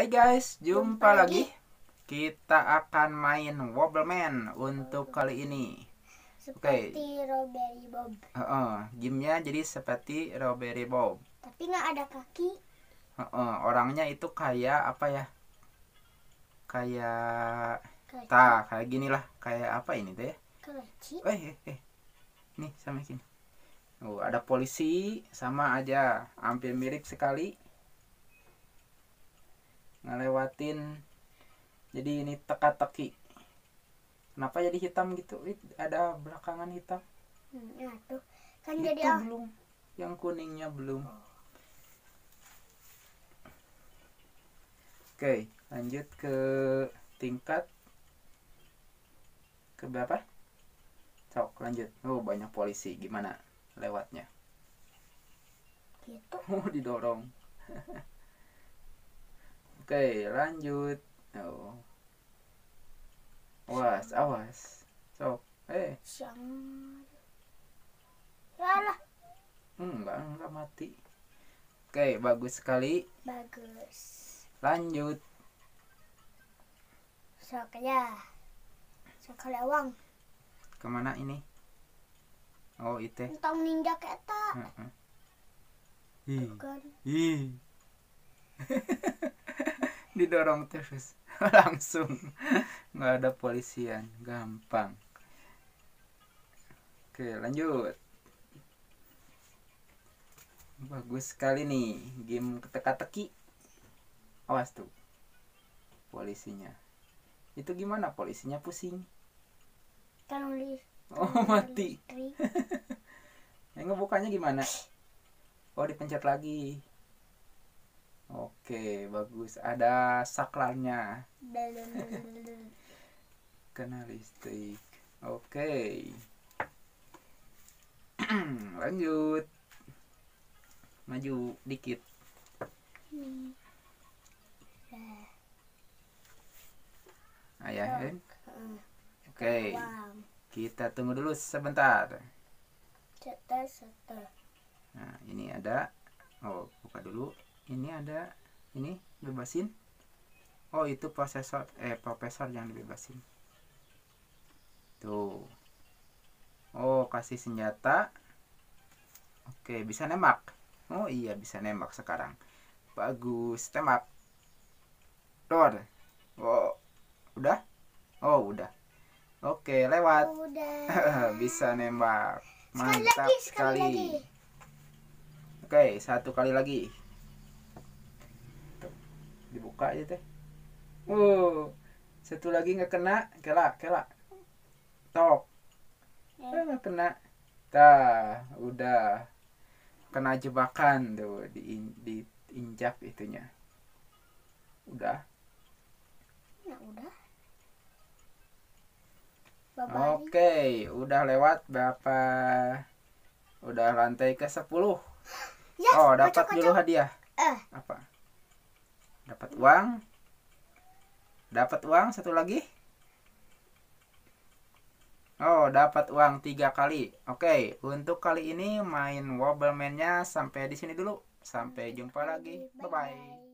Hai guys, jumpa, jumpa lagi. lagi. Kita akan main Wobbleman untuk kali ini. Seperti okay. Robbery Bob. Uh -uh. Gamenya jadi seperti Robbery Bob. Tapi nggak ada kaki. Uh -uh. Orangnya itu kayak apa ya? Kayak tak, kayak gini lah. Kayak apa ini teh? Kelinci. Eh, eh, eh. Nih sama sini. Oh, ada polisi sama aja, hampir mirip sekali ngelewatin jadi ini teka-teki kenapa jadi hitam gitu ada belakangan hitam hmm, ya tuh kan itu jadi belum yang kuningnya belum oke lanjut ke tingkat ke berapa cok lanjut oh banyak polisi gimana lewatnya gitu oh didorong Oke, lanjut. Oh. Awas, awas. so, Eh. Yalah. Hmm, enggak, enggak mati. Oke, bagus sekali. Bagus. Lanjut. Sok ya. Sok lewang. Kemana ini? Oh, itu. Tong ninja keta. Heeh. Uh didorong terus langsung nggak ada polisian gampang oke lanjut bagus sekali nih game teka-teki awas tuh polisinya itu gimana polisinya pusing oh mati yang bukanya gimana oh dipencet lagi Oke, bagus. Ada saklarnya. Kena listrik. Oke. Lanjut. Maju dikit. Ayah, Oke. Eh. Kita tunggu dulu sebentar. Nah, ini ada. Oh, buka dulu ini ada ini bebasin oh itu prosesor eh profesor yang dibebasin tuh oh kasih senjata oke bisa nembak oh iya bisa nembak sekarang bagus tembak dor oh udah oh udah oke lewat oh, udah. bisa nembak mantap sekali, sekali. sekali lagi. oke satu kali lagi dibuka aja teh uh satu lagi nggak kena kela kela top, ya. eh, nggak kena dah udah kena jebakan tuh di diinjak itunya udah ya udah Oke, okay, udah lewat berapa? Udah lantai ke sepuluh? Yes, oh, dapat dulu hadiah. Uh. Apa? dapat uang dapat uang satu lagi Oh, dapat uang tiga kali. Oke, untuk kali ini main wobble mainnya sampai di sini dulu. Sampai jumpa lagi. Bye-bye.